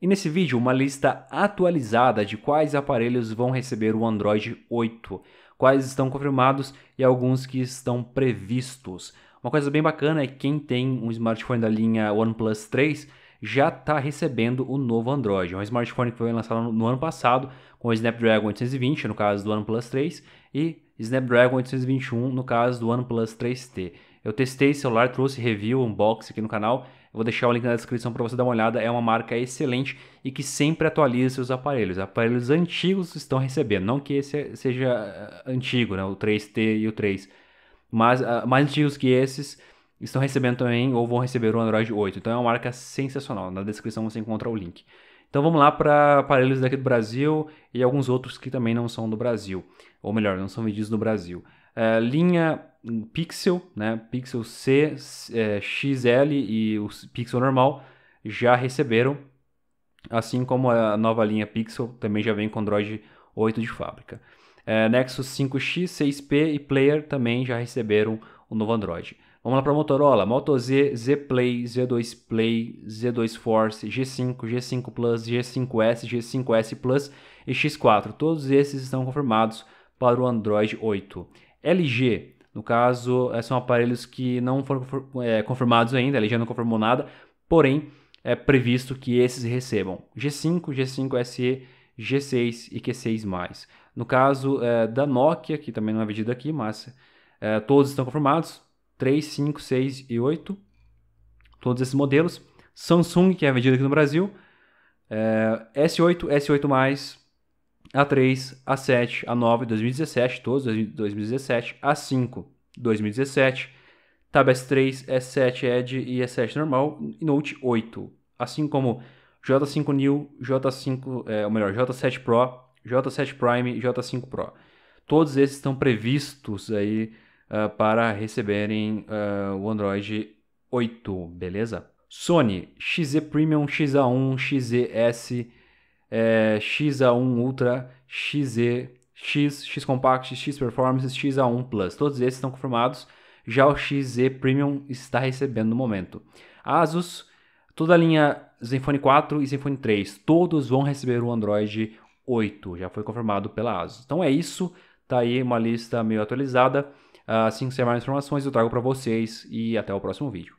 E nesse vídeo, uma lista atualizada de quais aparelhos vão receber o Android 8, quais estão confirmados e alguns que estão previstos. Uma coisa bem bacana é que quem tem um smartphone da linha OnePlus 3 já está recebendo o novo Android. É um smartphone que foi lançado no ano passado com o Snapdragon 820, no caso do OnePlus 3, e Snapdragon 821, no caso do OnePlus 3T. Eu testei esse celular, trouxe review, unboxing aqui no canal. Eu vou deixar o link na descrição para você dar uma olhada. É uma marca excelente e que sempre atualiza seus aparelhos. Aparelhos antigos estão recebendo. Não que esse seja eh, antigo, né? o 3T e o 3. Mas uh, mais antigos que esses estão recebendo também ou vão receber o Android 8. Então é uma marca sensacional. Na descrição você encontra o link. Então vamos lá para aparelhos daqui do Brasil e alguns outros que também não são do Brasil. Ou melhor, não são vendidos no Brasil. É, linha hum, Pixel, né? Pixel C, é, XL e o Pixel normal já receberam, assim como a nova linha Pixel também já vem com Android 8 de fábrica. É, Nexus 5X, 6P e Player também já receberam o novo Android. Vamos lá para a Motorola, Moto Z, Z Play, Z2 Play, Z2 Force, G5, G5 Plus, G5S, G5S Plus e X4. Todos esses estão confirmados para o Android 8. LG. No caso, eh, são aparelhos que não foram eh, confirmados ainda, a LG não confirmou nada, porém é previsto que esses recebam G5, G5 SE, G6 e Q6+. No caso é, da Nokia, que também não é vendida aqui, mas é, todos estão confirmados, 3, 5, 6 e 8, todos esses modelos. Samsung, que é vendido aqui no Brasil, é, S8, S8+, a 3, a 7, a 9, 2017, todos 2017, a 5, 2017, Tab S3, S7 Edge e S7 normal, e Note 8, assim como J5 New, J5, é, ou melhor, J7 Pro, J7 Prime e J5 Pro. Todos esses estão previstos aí uh, para receberem uh, o Android 8, beleza? Sony, XZ Premium, XA1, XZS, é, XA1 Ultra, XE, X, X Compact, X Performance, XA1 Plus. Todos esses estão confirmados. Já o XE Premium está recebendo no momento. Asus, toda a linha Zenfone 4 e Zenfone 3, todos vão receber o Android 8, já foi confirmado pela Asus. Então é isso, tá aí uma lista meio atualizada. Assim que sair mais informações, eu trago para vocês e até o próximo vídeo.